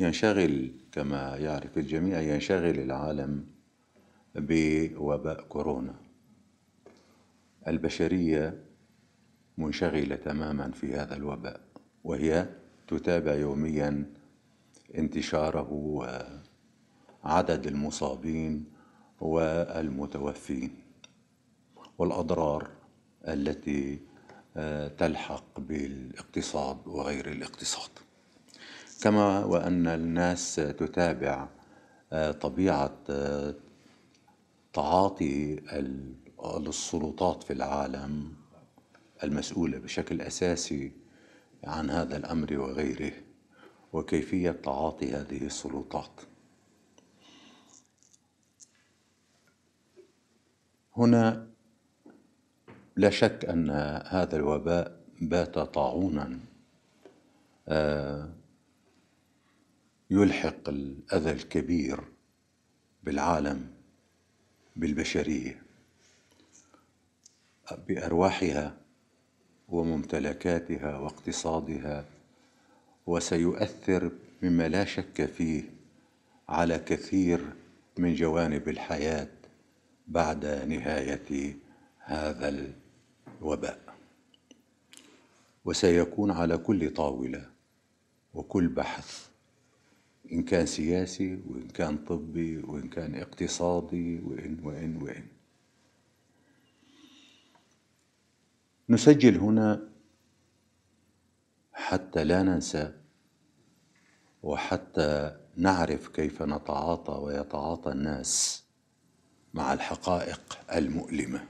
ينشغل كما يعرف الجميع ينشغل العالم بوباء كورونا البشريه منشغله تماما في هذا الوباء وهي تتابع يوميا انتشاره وعدد المصابين والمتوفين والاضرار التي آه، تلحق بالاقتصاد وغير الاقتصاد كما وأن الناس تتابع آه، طبيعة آه، تعاطي السلطات في العالم المسؤولة بشكل أساسي عن هذا الأمر وغيره وكيفية تعاطي هذه السلطات هنا لا شك أن هذا الوباء بات طاعونا آه، يلحق الاذى الكبير بالعالم بالبشريه بارواحها وممتلكاتها واقتصادها وسيؤثر مما لا شك فيه على كثير من جوانب الحياه بعد نهايه هذا الوباء وسيكون على كل طاوله وكل بحث إن كان سياسي وإن كان طبي وإن كان اقتصادي وإن وإن وإن نسجل هنا حتى لا ننسى وحتى نعرف كيف نتعاطى ويتعاطى الناس مع الحقائق المؤلمه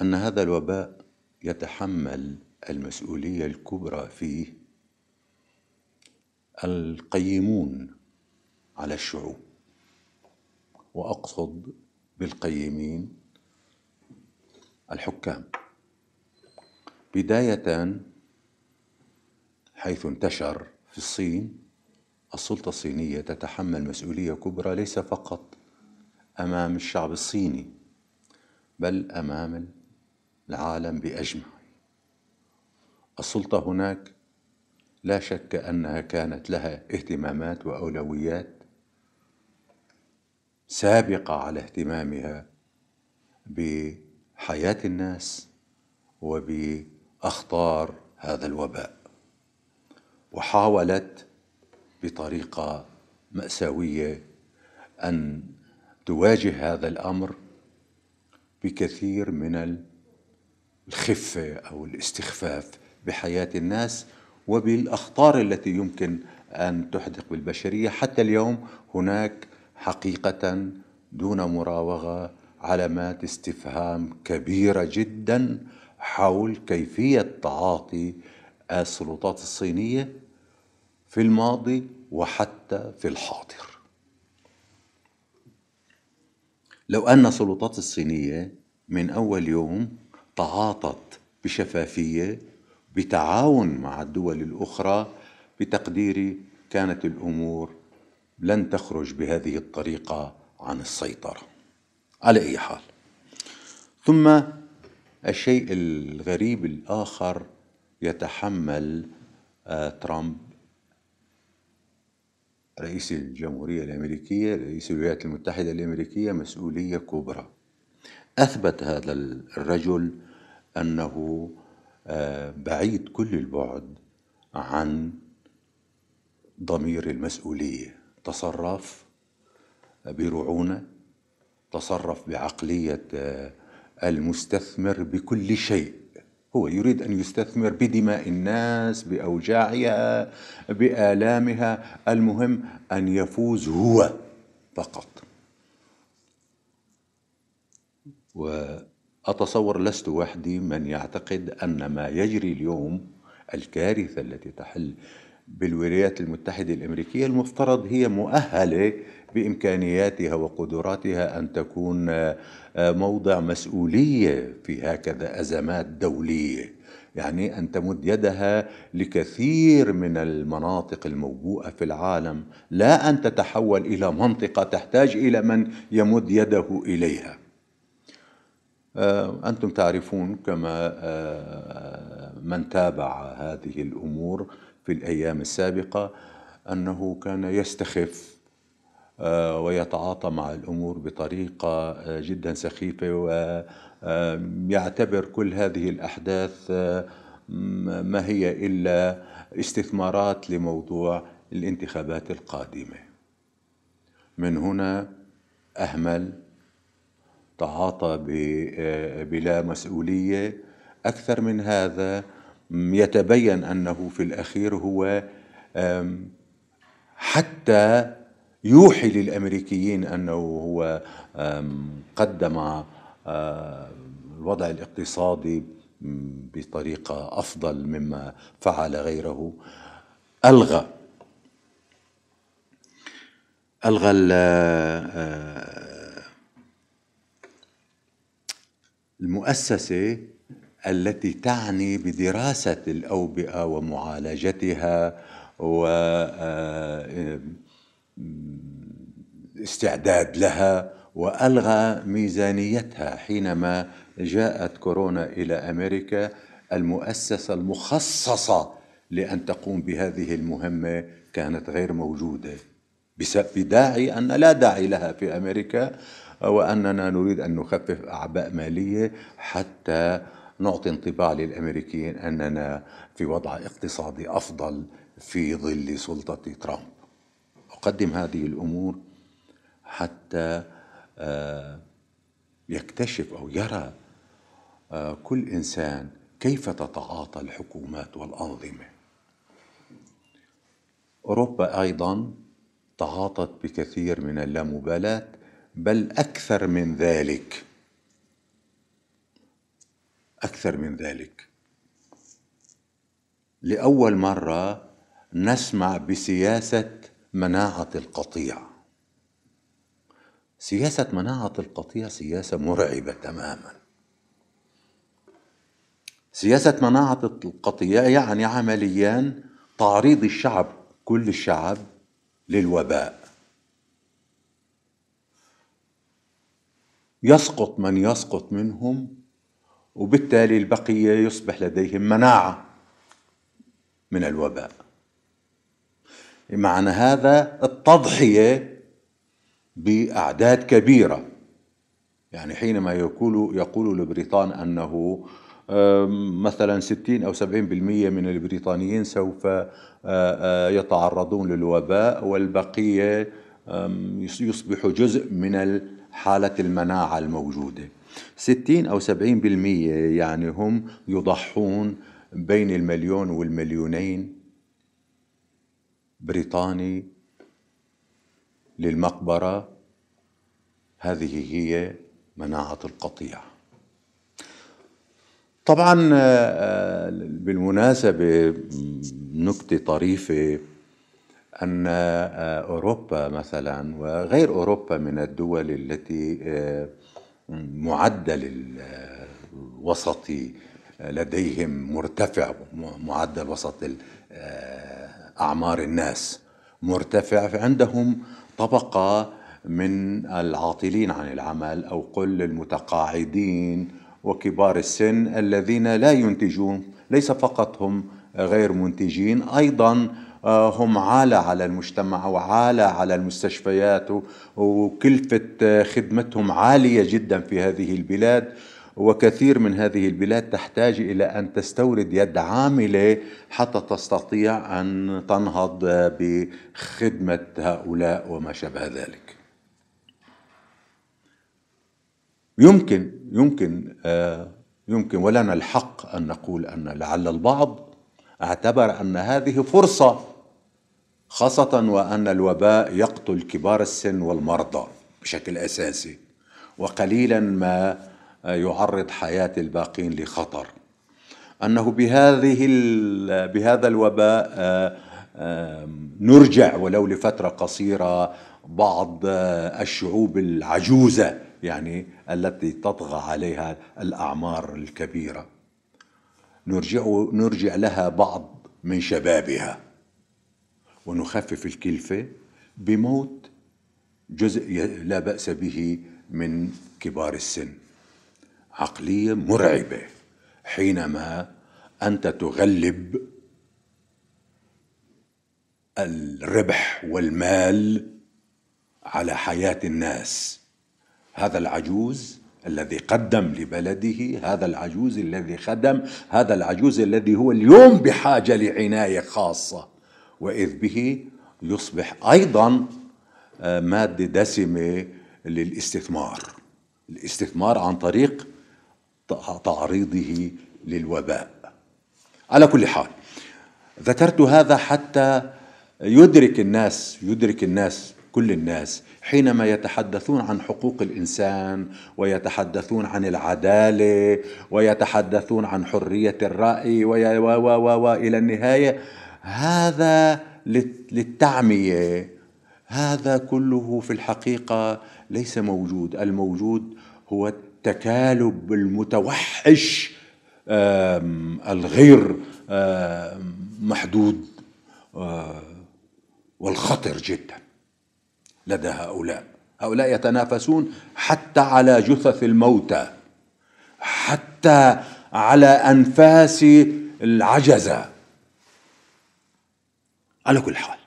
ان هذا الوباء يتحمل المسؤوليه الكبرى فيه القيمون على الشعوب واقصد بالقيمين الحكام بدايه حيث انتشر في الصين السلطه الصينيه تتحمل مسؤوليه كبرى ليس فقط امام الشعب الصيني بل امام العالم باجمع السلطه هناك لا شك انها كانت لها اهتمامات واولويات سابقه على اهتمامها بحياه الناس وباخطار هذا الوباء وحاولت بطريقه ماساويه ان تواجه هذا الامر بكثير من الخفه او الاستخفاف بحياه الناس وبالاخطار التي يمكن ان تحدق بالبشريه حتى اليوم هناك حقيقه دون مراوغه علامات استفهام كبيره جدا حول كيفيه تعاطي السلطات الصينيه في الماضي وحتى في الحاضر لو ان السلطات الصينيه من اول يوم تعاطت بشفافيه بتعاون مع الدول الأخرى بتقديري كانت الأمور لن تخرج بهذه الطريقة عن السيطرة على أي حال ثم الشيء الغريب الآخر يتحمل آه، ترامب رئيس الجمهورية الأمريكية رئيس الولايات المتحدة الأمريكية مسؤولية كبرى أثبت هذا الرجل أنه آه، بعيد كل البعد عن ضمير المسؤوليه تصرف برعونه تصرف بعقليه آه، المستثمر بكل شيء هو يريد ان يستثمر بدماء الناس باوجاعها بالامها المهم ان يفوز هو فقط و أتصور لست وحدي من يعتقد أن ما يجري اليوم الكارثة التي تحل بالولايات المتحدة الأمريكية المفترض هي مؤهلة بإمكانياتها وقدراتها أن تكون آه، آه، موضع مسؤولية في هكذا أزمات دولية يعني أن تمد يدها لكثير من المناطق الموبوءة في العالم لا أن تتحول إلى منطقة تحتاج إلى من يمد يده إليها آه، أنتم تعرفون كما آه، من تابع هذه الأمور في الأيام السابقة أنه كان يستخف آه، ويتعاطى مع الأمور بطريقة جدا سخيفة ويعتبر كل هذه الأحداث ما هي إلا استثمارات لموضوع الانتخابات القادمة من هنا أهمل تعاطى بلا مسؤوليه اكثر من هذا يتبين انه في الاخير هو حتى يوحي للامريكيين انه هو قدم الوضع الاقتصادي بطريقه افضل مما فعل غيره الغى الغى المؤسسه التي تعني بدراسه الاوبئه ومعالجتها و آه، آه، لها والغى ميزانيتها حينما جاءت كورونا الى امريكا المؤسسه المخصصه لان تقوم بهذه المهمه كانت غير موجوده بداعي ان لا داعي لها في امريكا وأننا نريد أن نخفف أعباء مالية حتى نعطي انطباع للأمريكيين أننا في وضع اقتصادي أفضل في ظل سلطة ترامب أقدم هذه الأمور حتى آه، يكتشف أو يرى آه، كل إنسان كيف تتعاطى الحكومات والأنظمة أوروبا أيضا تعاطت بكثير من اللامبالاة بل اكثر من ذلك اكثر من ذلك لاول مره نسمع بسياسه مناعه القطيع سياسه مناعه القطيع سياسه مرعبه تماما سياسه مناعه القطيع يعني عمليا تعريض الشعب كل الشعب للوباء يسقط من يسقط منهم وبالتالي البقيه يصبح لديهم مناعه من الوباء معنى هذا التضحيه باعداد كبيره يعني حينما يقول يقول البريطان انه مثلا 60 أو 70% من البريطانيين سوف يتعرضون للوباء والبقية يصبح جزء من حالة المناعة الموجودة 60 أو 70% يعني هم يضحون بين المليون والمليونين بريطاني للمقبرة هذه هي مناعة القطيع طبعا آه، بالمناسبة نكتة طريفة أن آه، أوروبا مثلا وغير أوروبا من الدول التي آه، معدل الوسطي لديهم مرتفع معدل وسط آه، أعمار الناس مرتفع فعندهم طبقة من العاطلين عن العمل أو قل المتقاعدين وكبار السن الذين لا ينتجون ليس فقط هم غير منتجين أيضا آه، هم عالة على المجتمع وعالة على المستشفيات وكلفة آه، خدمتهم عالية جدا في هذه البلاد وكثير من هذه البلاد تحتاج إلى أن تستورد يد عاملة حتى تستطيع أن تنهض بخدمة هؤلاء وما شابه ذلك يمكن يمكن آه، يمكن ولنا الحق أن نقول أن لعل البعض اعتبر أن هذه فرصة خاصة وأن الوباء يقتل كبار السن والمرضى بشكل أساسي وقليلا ما يعرض حياة الباقين لخطر أنه بهذه بهذا الوباء آه، نرجع ولو لفترة قصيرة بعض آه، الشعوب العجوزة يعني التي تطغى عليها الأعمار الكبيرة نرجع, نرجع لها بعض من شبابها ونخفف الكلفة بموت جزء لا بأس به من كبار السن عقلية مرعبة حينما أنت تغلب الربح والمال على حياة الناس هذا العجوز الذي قدم لبلده هذا العجوز الذي خدم هذا العجوز الذي هو اليوم بحاجة لعناية خاصة وإذ به يصبح أيضا آه، مادة دسمة للاستثمار الاستثمار عن طريق تعريضه للوباء على كل حال ذكرت هذا حتى يدرك الناس يدرك الناس كل الناس حينما يتحدثون عن حقوق الانسان ويتحدثون عن العداله ويتحدثون عن حريه الراي و و و الى النهايه هذا للتعميه هذا كله في الحقيقه ليس موجود الموجود هو التكالب المتوحش الغير محدود والخطر جدا لدى هؤلاء هؤلاء يتنافسون حتى على جثث الموتى حتى على انفاس العجزه على كل حال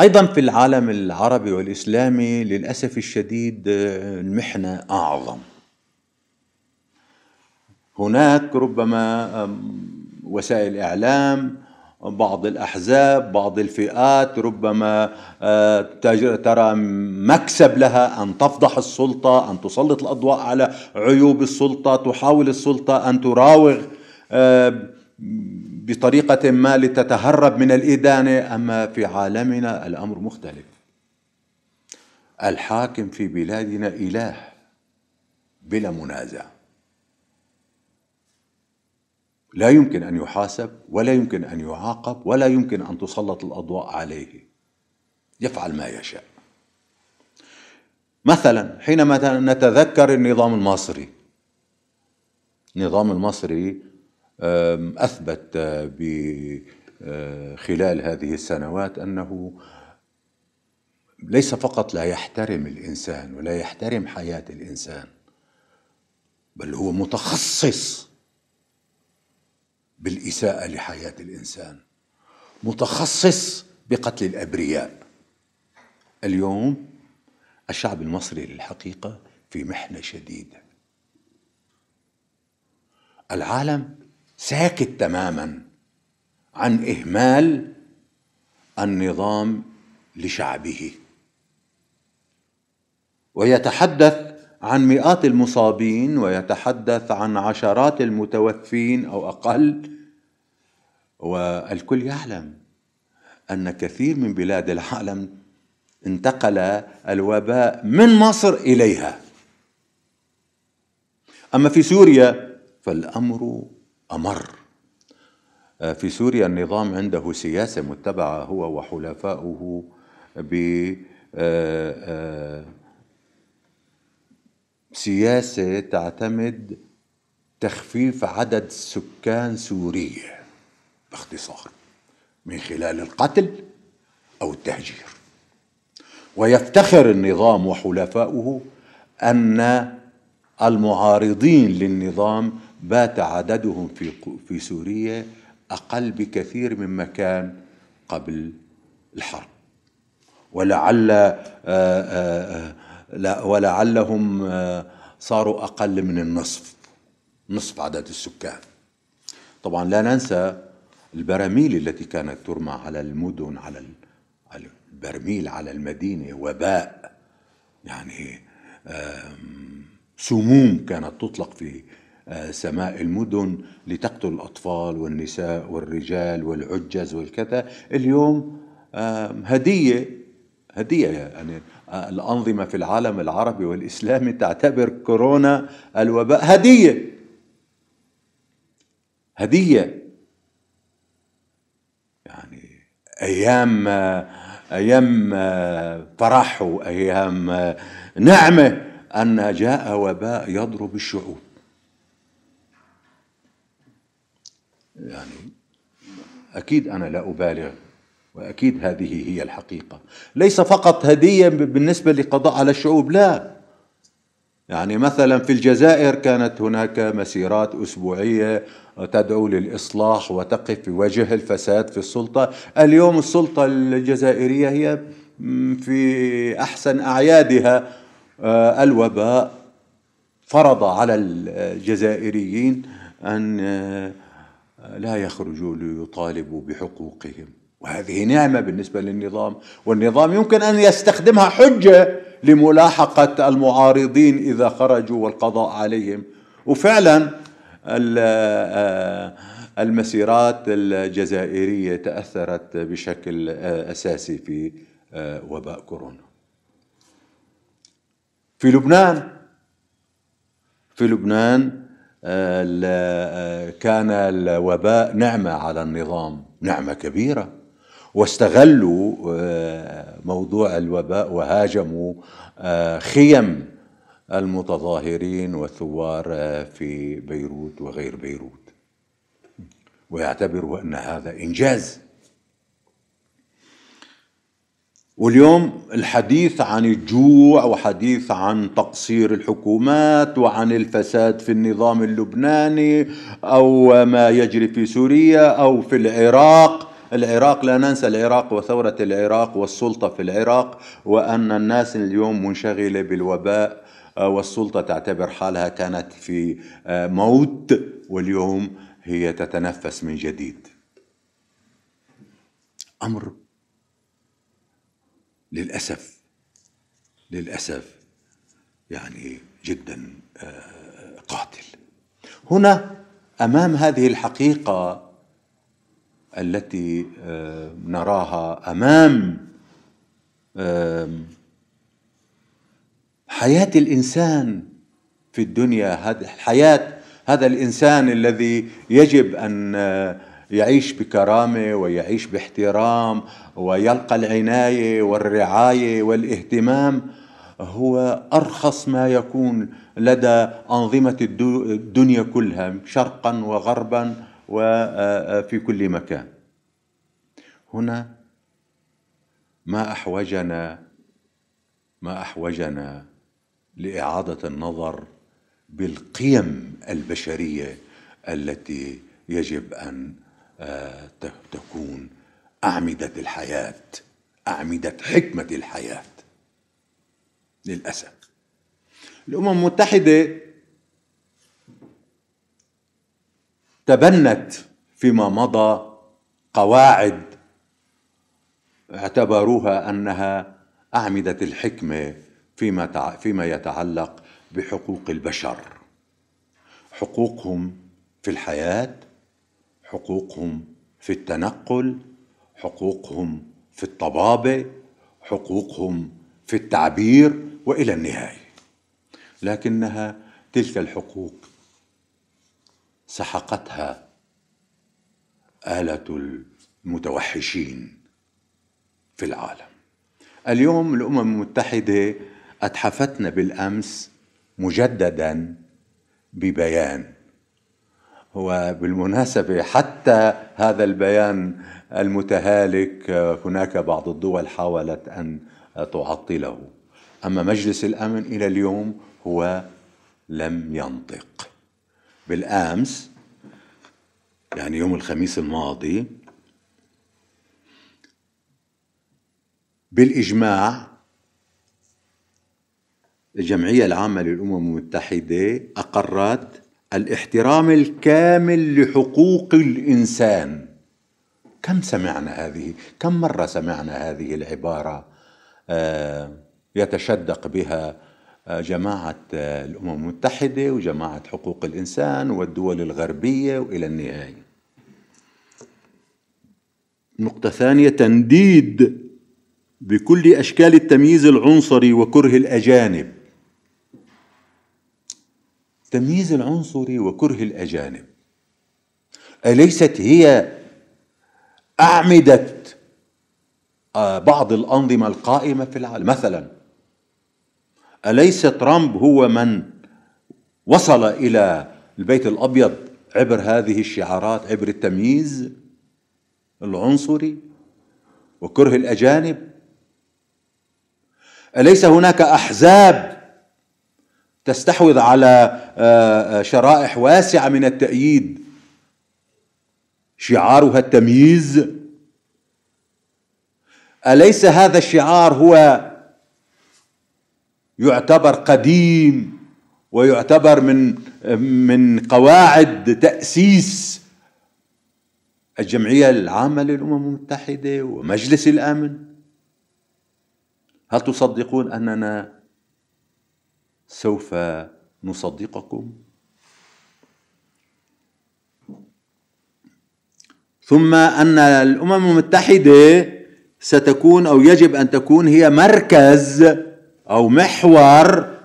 ايضا في العالم العربي والاسلامي للاسف الشديد آه، المحنه اعظم هناك ربما وسائل اعلام بعض الاحزاب بعض الفئات ربما آه، ترى مكسب لها ان تفضح السلطه ان تسلط الاضواء على عيوب السلطه تحاول السلطه ان تراوغ آه، بطريقة ما لتتهرب من الإدانة أما في عالمنا الأمر مختلف الحاكم في بلادنا إله بلا منازع لا يمكن أن يحاسب ولا يمكن أن يعاقب ولا يمكن أن تسلط الأضواء عليه يفعل ما يشاء مثلا حينما نتذكر النظام المصري النظام المصري أثبت آه، آه، خلال هذه السنوات أنه ليس فقط لا يحترم الإنسان ولا يحترم حياة الإنسان بل هو متخصص بالإساءة لحياة الإنسان متخصص بقتل الأبرياء اليوم الشعب المصري للحقيقة في محنة شديدة العالم ساكت تماما عن اهمال النظام لشعبه ويتحدث عن مئات المصابين ويتحدث عن عشرات المتوفين او اقل والكل يعلم ان كثير من بلاد العالم انتقل الوباء من مصر اليها اما في سوريا فالامر أمر آه، في سوريا النظام عنده سياسة متبعة هو وحلفاؤه بسياسة آه، سياسة تعتمد تخفيف عدد سكان سوريا باختصار من خلال القتل أو التهجير ويفتخر النظام وحلفاؤه أن المعارضين للنظام بات عددهم في في سوريا اقل بكثير مما كان قبل الحرب ولعل آه، آه، آه، ولعلهم صاروا اقل من النصف نصف عدد السكان طبعا لا ننسى البراميل التي كانت ترمى على المدن على البرميل على المدينه وباء يعني سموم كانت تطلق في آه، سماء المدن لتقتل الأطفال والنساء والرجال والعجز والكذا اليوم هدية هدية يعني الأنظمة في العالم العربي والإسلامي تعتبر كورونا الوباء هدية هدية يعني أيام أيام آه، فرح وأيام نعمة أن جاء وباء يضرب الشعوب يعني أكيد أنا لا أبالغ وأكيد هذه هي الحقيقة ليس فقط هدية بالنسبة لقضاء على الشعوب لا يعني مثلا في الجزائر كانت هناك مسيرات أسبوعية تدعو للإصلاح وتقف في وجه الفساد في السلطة اليوم السلطة الجزائرية هي في أحسن أعيادها آه، الوباء فرض على الجزائريين أن آه، لا يخرجوا ليطالبوا بحقوقهم وهذه نعمة بالنسبة للنظام والنظام يمكن أن يستخدمها حجة لملاحقة المعارضين إذا خرجوا والقضاء عليهم وفعلا آه، المسيرات الجزائرية تأثرت بشكل أساسي في آه، وباء كورونا في لبنان في لبنان كان الوباء نعمه على النظام نعمه كبيره واستغلوا آه، موضوع الوباء وهاجموا آه، خيم المتظاهرين والثوار آه، في بيروت وغير بيروت ويعتبروا ان هذا انجاز واليوم الحديث عن الجوع وحديث عن تقصير الحكومات وعن الفساد في النظام اللبناني او ما يجري في سوريا او في العراق العراق لا ننسى العراق وثورة العراق والسلطة في العراق وأن الناس اليوم منشغلة بالوباء آه، والسلطة تعتبر حالها كانت في آه، موت واليوم هي تتنفس من جديد أمر للأسف للأسف يعني جدا آه، قاتل هنا أمام هذه الحقيقة التي آه، نراها أمام حياة الإنسان في الدنيا هذه حياة هذا الإنسان الذي يجب أن آه، يعيش بكرامه ويعيش باحترام ويلقى العنايه والرعايه والاهتمام هو ارخص ما يكون لدى انظمه الدنيا كلها شرقا وغربا وفي كل مكان هنا ما احوجنا ما احوجنا لاعاده النظر بالقيم البشريه التي يجب ان تكون أعمدة الحياة أعمدة حكمة الحياة للأسف الأمم المتحدة تبنت فيما مضى قواعد اعتبروها أنها أعمدة الحكمة فيما فيما يتعلق بحقوق البشر حقوقهم في الحياه حقوقهم في التنقل حقوقهم في الطبابه حقوقهم في التعبير والى النهايه لكنها تلك الحقوق سحقتها اله المتوحشين في العالم اليوم الامم المتحده اتحفتنا بالامس مجددا ببيان وبالمناسبة حتى هذا البيان المتهالك هناك بعض الدول حاولت أن تعطله أما مجلس الأمن إلى اليوم هو لم ينطق بالأمس يعني يوم الخميس الماضي بالإجماع الجمعية العامة للأمم المتحدة أقرت الاحترام الكامل لحقوق الانسان كم سمعنا هذه كم مره سمعنا هذه العباره آه، يتشدق بها آه، جماعه آه، الامم المتحده وجماعه حقوق الانسان والدول الغربيه والى النهايه نقطه ثانيه تنديد بكل اشكال التمييز العنصري وكره الاجانب التمييز العنصري وكره الأجانب أليست هي أعمدة آه، بعض الأنظمة القائمة في العالم مثلا أليس ترامب هو من وصل إلى البيت الأبيض عبر هذه الشعارات عبر التمييز العنصري وكره الأجانب أليس هناك أحزاب تستحوذ على آه، آه، شرائح واسعه من التأييد شعارها التمييز أليس هذا الشعار هو يعتبر قديم ويعتبر من من قواعد تأسيس الجمعية العامة للأمم المتحدة ومجلس الأمن هل تصدقون أننا سوف نصدقكم ثم ان الامم المتحده ستكون او يجب ان تكون هي مركز او محور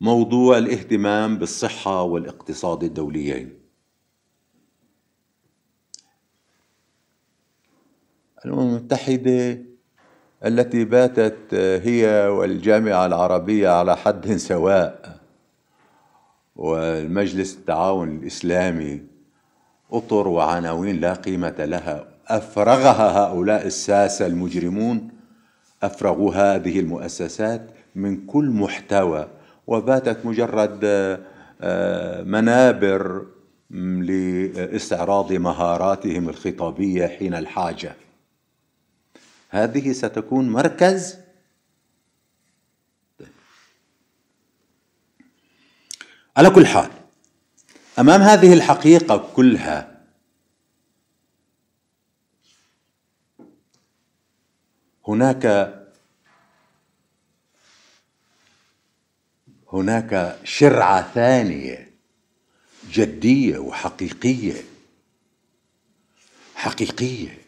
موضوع الاهتمام بالصحه والاقتصاد الدوليين الامم المتحده التي باتت آه، هي والجامعة العربية على حد سواء والمجلس التعاون الإسلامي أطر وعناوين لا قيمة لها أفرغها هؤلاء الساسة المجرمون أفرغوا هذه المؤسسات من كل محتوى وباتت مجرد آه، آه، منابر لاستعراض مهاراتهم الخطابية حين الحاجة هذه ستكون مركز طيب. على كل حال امام هذه الحقيقه كلها هناك هناك شرعه ثانيه جديه وحقيقيه حقيقيه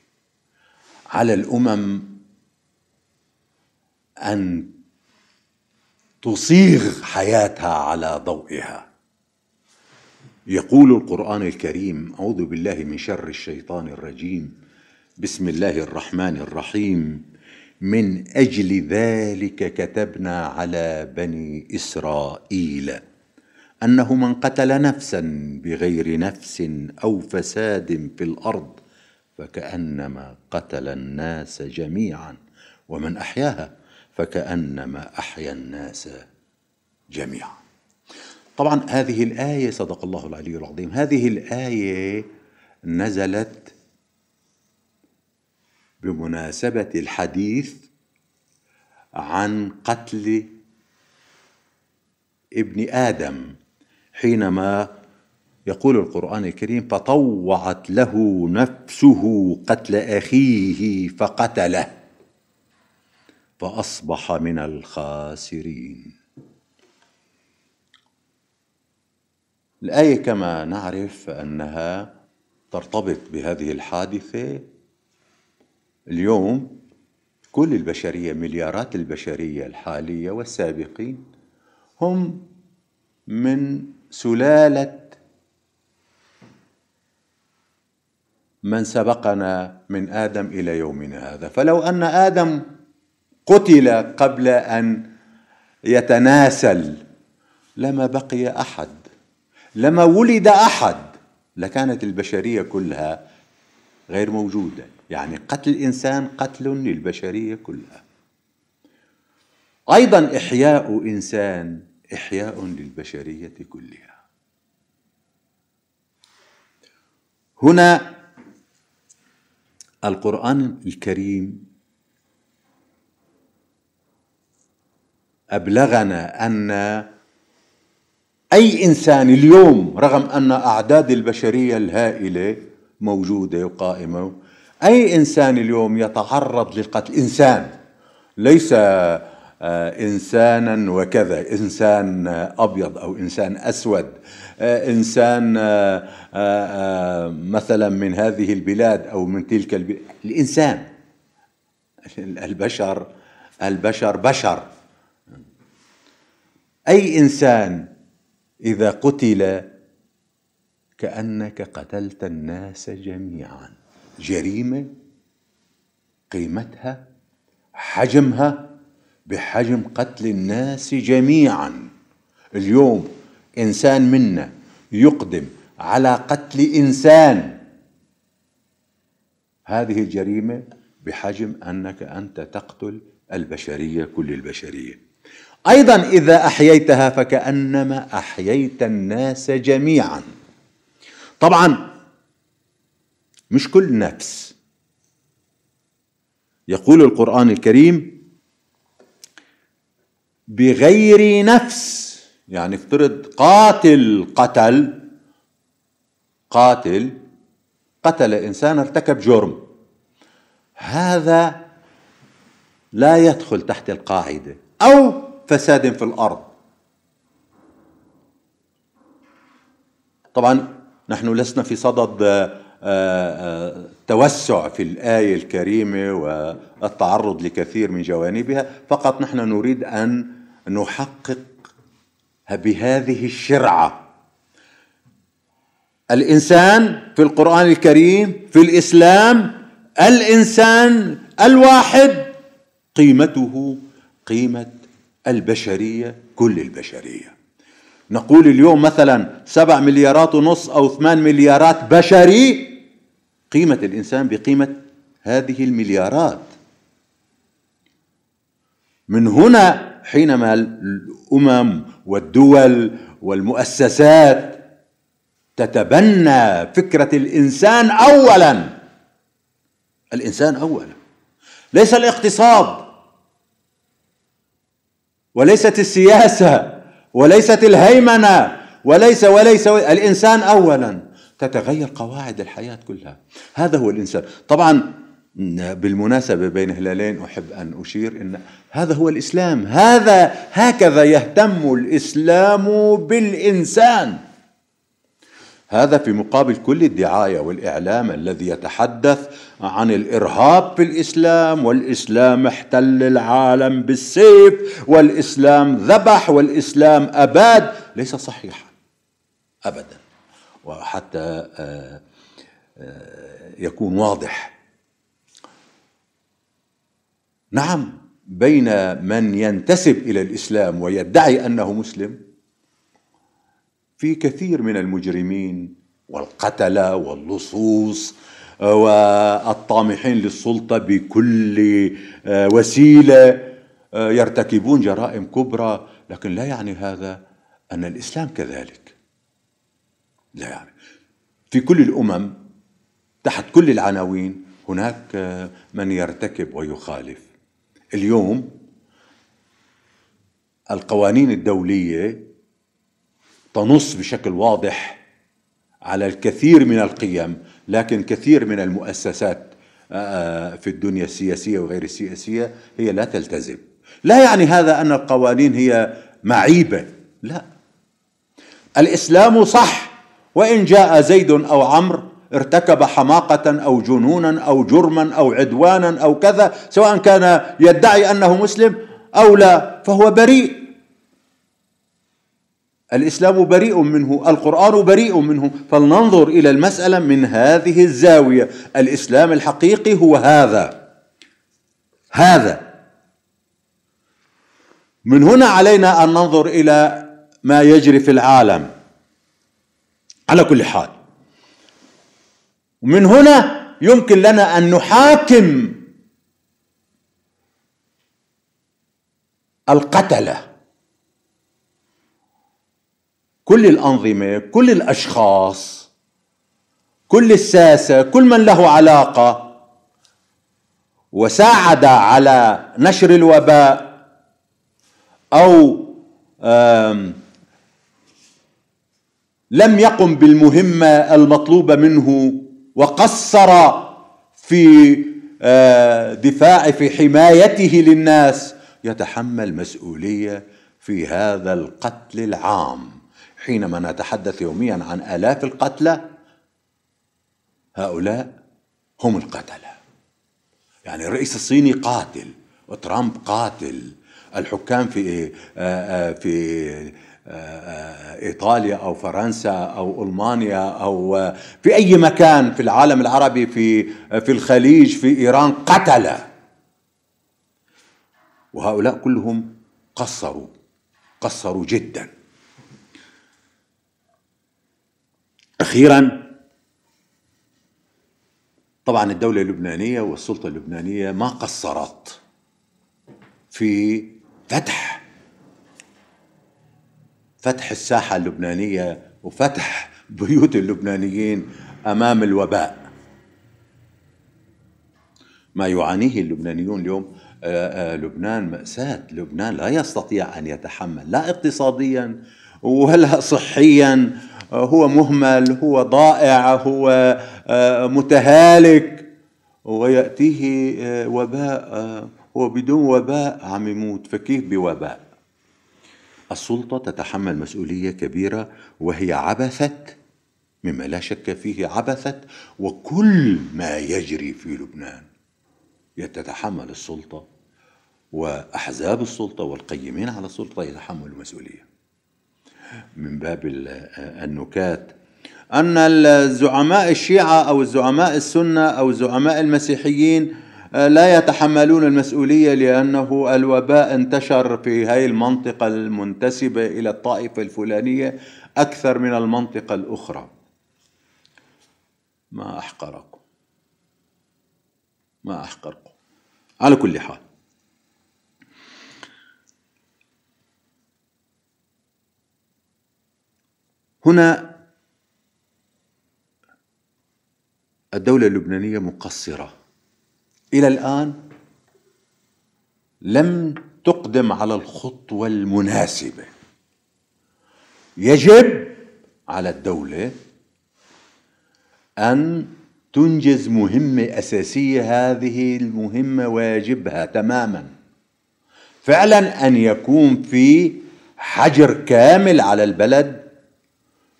على الامم ان تصيغ حياتها على ضوئها يقول القران الكريم اعوذ بالله من شر الشيطان الرجيم بسم الله الرحمن الرحيم من اجل ذلك كتبنا على بني اسرائيل انه من قتل نفسا بغير نفس او فساد في الارض فكأنما قتل الناس جميعا ومن أحياها فكأنما أحيا الناس جميعا طبعا هذه الآية صدق الله العلي العظيم هذه الآية نزلت بمناسبة الحديث عن قتل ابن آدم حينما يقول القرآن الكريم فطوعت له نفسه قتل أخيه فقتله فأصبح من الخاسرين الآية كما نعرف أنها ترتبط بهذه الحادثة اليوم كل البشرية مليارات البشرية الحالية والسابقين هم من سلالة من سبقنا من ادم الى يومنا هذا فلو ان ادم قتل قبل ان يتناسل لما بقي احد لما ولد احد لكانت البشريه كلها غير موجوده يعني قتل الانسان قتل للبشريه كلها ايضا احياء انسان احياء للبشريه كلها هنا القرآن الكريم أبلغنا أن أي إنسان اليوم رغم أن أعداد البشرية الهائلة موجودة وقائمة أي إنسان اليوم يتعرض للقتل إنسان ليس آه، إنسانا وكذا إنسان أبيض أو إنسان أسود آه، إنسان آه، مثلا من هذه البلاد أو من تلك البلاد الإنسان البشر البشر بشر أي إنسان إذا قتل كأنك قتلت الناس جميعا جريمة قيمتها حجمها بحجم قتل الناس جميعا اليوم انسان منا يقدم على قتل انسان هذه الجريمه بحجم انك انت تقتل البشريه كل البشريه ايضا اذا احييتها فكانما احييت الناس جميعا طبعا مش كل نفس يقول القران الكريم بغير نفس يعني افترض قاتل قتل قاتل قتل انسان ارتكب جرم هذا لا يدخل تحت القاعده او فساد في الارض طبعا نحن لسنا في صدد آه، آه، توسع في الايه الكريمه والتعرض لكثير من جوانبها فقط نحن نريد ان نحقق بهذه الشرعه الانسان في القران الكريم في الاسلام الانسان الواحد قيمته قيمه البشريه كل البشريه نقول اليوم مثلا سبع مليارات ونص او ثمان مليارات بشري قيمه الانسان بقيمه هذه المليارات من هنا حينما الامم والدول والمؤسسات تتبنى فكره الانسان اولا الانسان اولا ليس الاقتصاد وليست السياسه وليست الهيمنه وليس وليس, الانسان اولا تتغير قواعد الحياه كلها هذا هو الانسان طبعا بالمناسبة بين هلالين أحب أن أشير أن هذا هو الإسلام هذا هكذا يهتم الإسلام بالإنسان هذا في مقابل كل الدعاية والإعلام الذي يتحدث عن الإرهاب في الإسلام والإسلام احتل العالم بالسيف والإسلام ذبح والإسلام أباد ليس صحيحا أبدا وحتى آه، آه، يكون واضح نعم بين من ينتسب الى الاسلام ويدعي انه مسلم في كثير من المجرمين والقتله واللصوص آه، والطامحين للسلطه بكل آه، وسيله آه، يرتكبون جرائم كبرى لكن لا يعني هذا ان الاسلام كذلك لا يعني في كل الامم تحت كل العناوين هناك من يرتكب ويخالف اليوم القوانين الدولية تنص بشكل واضح على الكثير من القيم لكن كثير من المؤسسات آه، آه، في الدنيا السياسية وغير السياسية هي لا تلتزم لا يعني هذا أن القوانين هي معيبة لا الإسلام صح وإن جاء زيد أو عمرو ارتكب حماقة أو جنونا أو جرما أو عدوانا أو كذا سواء كان يدعي أنه مسلم أو لا فهو بريء الإسلام بريء منه القرآن بريء منه فلننظر إلى المسألة من هذه الزاوية الإسلام الحقيقي هو هذا هذا من هنا علينا أن ننظر إلى ما يجري في العالم على كل حال ومن هنا يمكن لنا ان نحاكم القتله كل الانظمه كل الاشخاص كل الساسه كل من له علاقه وساعد على نشر الوباء او لم يقم بالمهمه المطلوبه منه وقصر في آه، دفاع في حمايته للناس يتحمل مسؤوليه في هذا القتل العام حينما نتحدث يوميا عن الاف القتلى هؤلاء هم القتله يعني الرئيس الصيني قاتل وترامب قاتل الحكام في آه، آه، في آه، آه، ايطاليا او فرنسا او المانيا او آه، في اي مكان في العالم العربي في في الخليج في ايران قتل وهؤلاء كلهم قصروا قصروا جدا اخيرا طبعا الدوله اللبنانيه والسلطه اللبنانيه ما قصرت في فتح فتح الساحه اللبنانيه وفتح بيوت اللبنانيين امام الوباء ما يعانيه اللبنانيون اليوم آه، آه، لبنان مأساة لبنان لا يستطيع أن يتحمل لا اقتصاديا ولا صحيا آه، هو مهمل هو ضائع هو متهالك ويأتيه وباء هو بدون وباء عم يموت فكيف بوباء السلطة تتحمل مسؤولية كبيرة وهي عبثت مما لا شك فيه عبثت وكل ما يجري في لبنان تتحمل السلطة وأحزاب السلطة والقيمين على السلطة يتحملوا المسؤولية من باب النكات أن الزعماء الشيعة أو الزعماء السنة أو الزعماء المسيحيين آه، لا يتحملون المسؤولية لأنه الوباء انتشر في هذه المنطقة المنتسبة إلى الطائفة الفلانية أكثر من المنطقة الأخرى ما أحقركم ما أحقركم على كل حال هنا الدولة اللبنانية مقصرة الى الان لم تقدم على الخطوه المناسبه يجب على الدوله ان تنجز مهمه اساسيه هذه المهمه واجبها تماما فعلا ان يكون في حجر كامل على البلد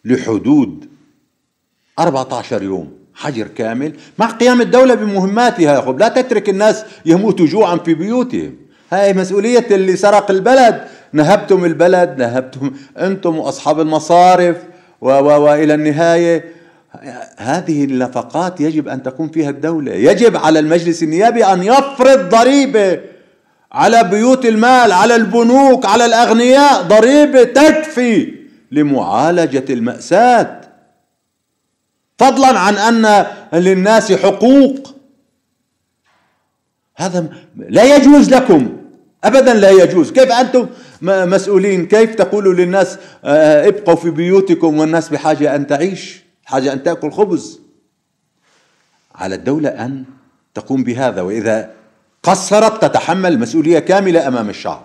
لحدود 14 يوم حجر كامل مع قيام الدولة بمهماتها يا لا تترك الناس يموتوا جوعا في بيوتهم هاي مسؤولية اللي سرق البلد نهبتم البلد نهبتم أنتم وأصحاب المصارف و و وإلى النهاية هذه النفقات يجب أن تقوم فيها الدولة يجب على المجلس النيابي أن يفرض ضريبة على بيوت المال على البنوك على الأغنياء ضريبة تكفي لمعالجة المأساة فضلا عن أن للناس حقوق هذا لا يجوز لكم أبدا لا يجوز كيف أنتم مسؤولين كيف تقولوا للناس آه، آه، ابقوا في بيوتكم والناس بحاجة أن تعيش حاجة أن تأكل خبز على الدولة أن تقوم بهذا وإذا قصرت تتحمل مسؤولية كاملة أمام الشعب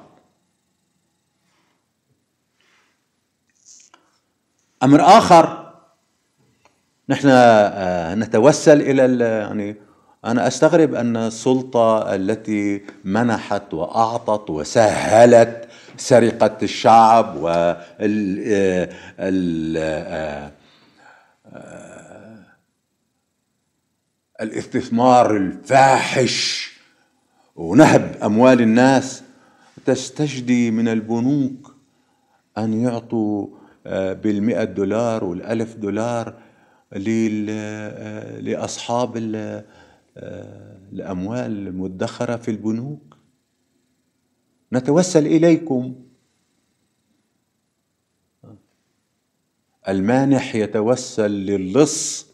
أمر آخر نحن آه، نتوسل الى يعني انا استغرب ان السلطه التي منحت واعطت وسهلت سرقه الشعب و آه، آه، الاستثمار الفاحش ونهب اموال الناس تستجدي من البنوك ان يعطوا بالمئة دولار والألف دولار آه، لأصحاب آه، الأموال المدخرة في البنوك نتوسل إليكم المانح يتوسل للص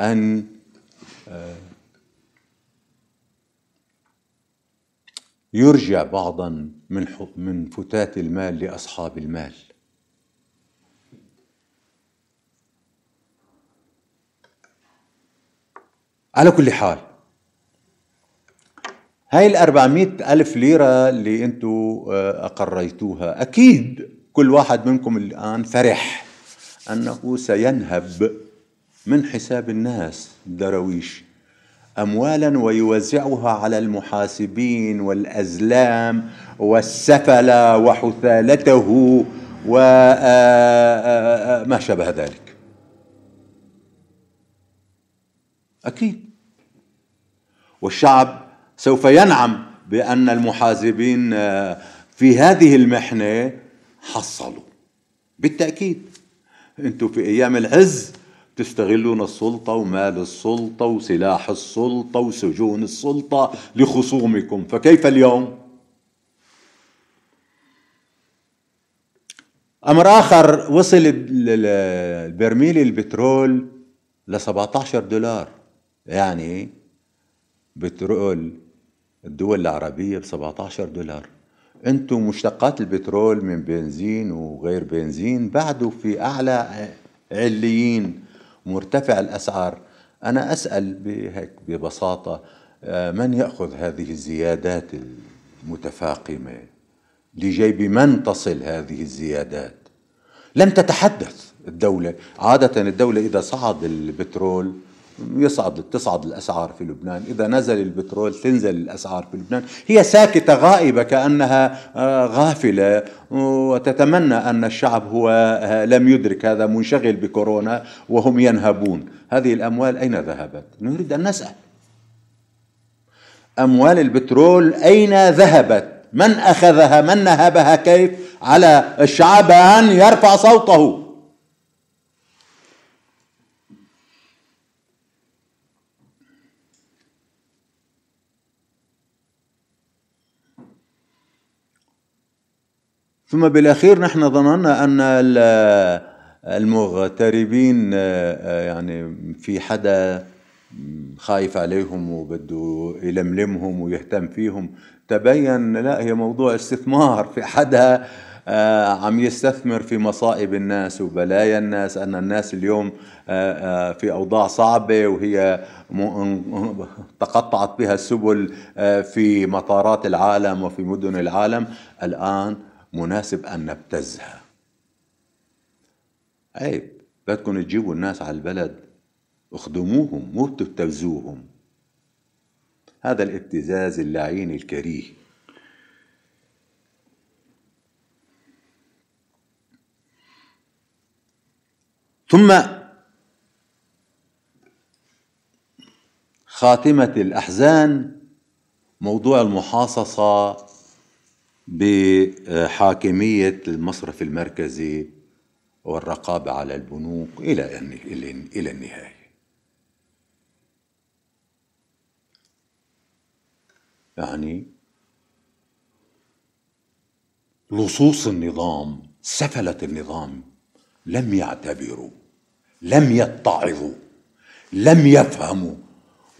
أن آه، يرجع بعضا من من فتات المال لأصحاب المال على كل حال هاي ال 400 ألف ليرة اللي أنتوا آه، أقريتوها أكيد كل واحد منكم الآن فرح أنه سينهب من حساب الناس درويش أموالا ويوزعها على المحاسبين والأزلام والسفلة وحثالته وما آه، آه، شابه ذلك أكيد والشعب سوف ينعم بأن المحاسبين آه، في هذه المحنة حصلوا بالتأكيد أنتم في أيام العز تستغلون السلطة ومال السلطة وسلاح السلطة وسجون السلطة لخصومكم فكيف اليوم؟ أمر آخر وصل البرميل البترول ل 17 دولار يعني بترول الدول العربية ب 17 دولار انتم مشتقات البترول من بنزين وغير بنزين بعده في اعلى عليين مرتفع الاسعار انا اسال بهيك ببساطه آه، من ياخذ هذه الزيادات المتفاقمه لجيب من تصل هذه الزيادات لم تتحدث الدوله عاده الدوله اذا صعد البترول يصعد تصعد الاسعار في لبنان، اذا نزل البترول تنزل الاسعار في لبنان، هي ساكته غائبه كانها آه، غافله وتتمنى ان الشعب هو آه، لم يدرك هذا منشغل بكورونا وهم ينهبون، هذه الاموال اين ذهبت؟ نريد ان نسال. اموال البترول اين ذهبت؟ من اخذها؟ من نهبها؟ كيف؟ على الشعب ان يرفع صوته. ثم بالاخير نحن ظننا ان المغتربين آه، آه، يعني في حدا خايف عليهم وبده يلملمهم ويهتم فيهم تبين لا هي موضوع استثمار في حدا آه، عم يستثمر في مصائب الناس وبلايا الناس أن الناس اليوم في أوضاع صعبة وهي تقطعت بها السبل في مطارات العالم وفي مدن العالم الآن مناسب أن نبتزها عيب بدكم تجيبوا الناس على البلد اخدموهم مو تبتزوهم هذا الابتزاز اللعين الكريه ثم خاتمة الأحزان موضوع المحاصصة بحاكمية المصرف المركزي والرقابة على البنوك إلى إلى النهاية. يعني لصوص النظام سفلة النظام لم يعتبروا لم يتعظوا لم يفهموا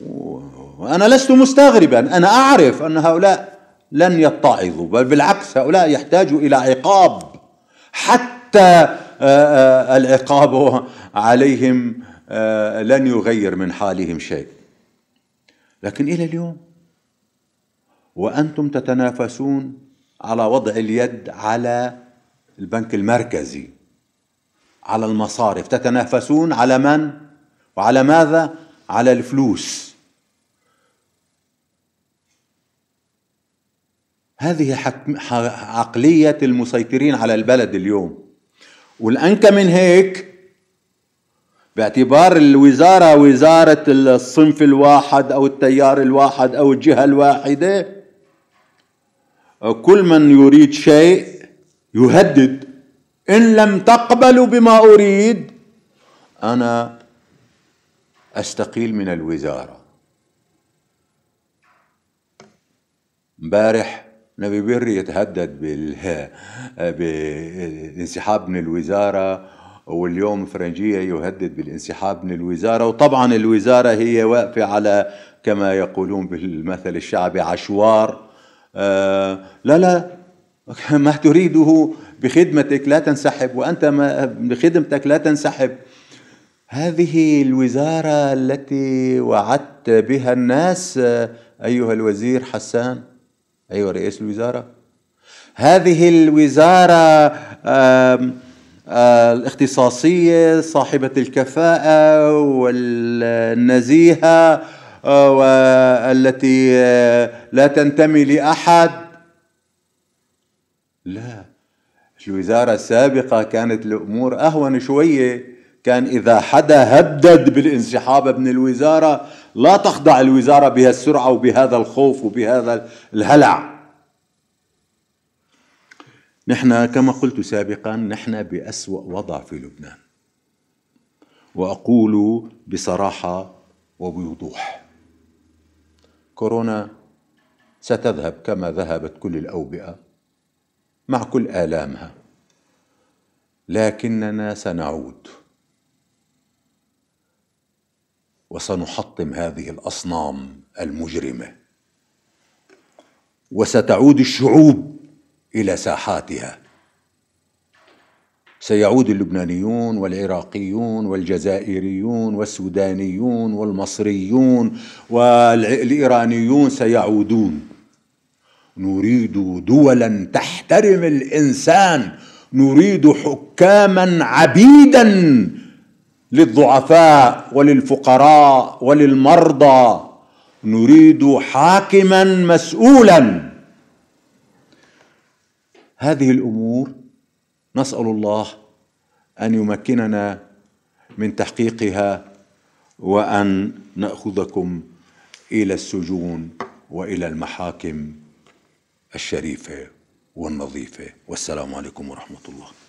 وأنا لست مستغربا أنا أعرف أن هؤلاء لن يتعظوا بل بالعكس هؤلاء يحتاجوا إلى عقاب حتى آه، آه، العقاب عليهم آه، لن يغير من حالهم شيء لكن إلى اليوم وأنتم تتنافسون على وضع اليد على البنك المركزي على المصارف تتنافسون على من وعلى ماذا على الفلوس هذه حكم عقلية المسيطرين على البلد اليوم والأنكى من هيك باعتبار الوزارة وزارة الصنف الواحد أو التيار الواحد أو الجهة الواحدة كل من يريد شيء يهدد إن لم تقبلوا بما أريد أنا أستقيل من الوزارة امبارح نبي بري يتهدد بال... بالانسحاب من الوزارة واليوم فرنجيه يهدد بالانسحاب من الوزارة وطبعا الوزارة هي واقفة على كما يقولون بالمثل الشعبي عشوار آه، لا لا ما تريده بخدمتك لا تنسحب وأنت ما بخدمتك لا تنسحب هذه الوزارة التي وعدت بها الناس آه، أيها الوزير حسان أيوة رئيس الوزارة هذه الوزارة آه، الاختصاصية صاحبة الكفاءة والنزيهة آه، والتي آه، لا تنتمي لأحد لا الوزارة السابقة كانت الأمور أهون شوية كان إذا حدا هدد بالانسحاب من الوزارة لا تخضع الوزارة بهالسرعة وبهذا الخوف وبهذا الهلع نحن كما قلت سابقا نحن بأسوأ وضع في لبنان وأقول بصراحة وبوضوح كورونا ستذهب كما ذهبت كل الأوبئة مع كل آلامها لكننا سنعود وسنحطم هذه الاصنام المجرمه وستعود الشعوب الى ساحاتها سيعود اللبنانيون والعراقيون والجزائريون والسودانيون والمصريون والايرانيون سيعودون نريد دولا تحترم الانسان نريد حكاما عبيدا للضعفاء وللفقراء وللمرضى نريد حاكما مسؤولا هذه الامور نسال الله ان يمكننا من تحقيقها وان ناخذكم الى السجون والى المحاكم الشريفه والنظيفه والسلام عليكم ورحمه الله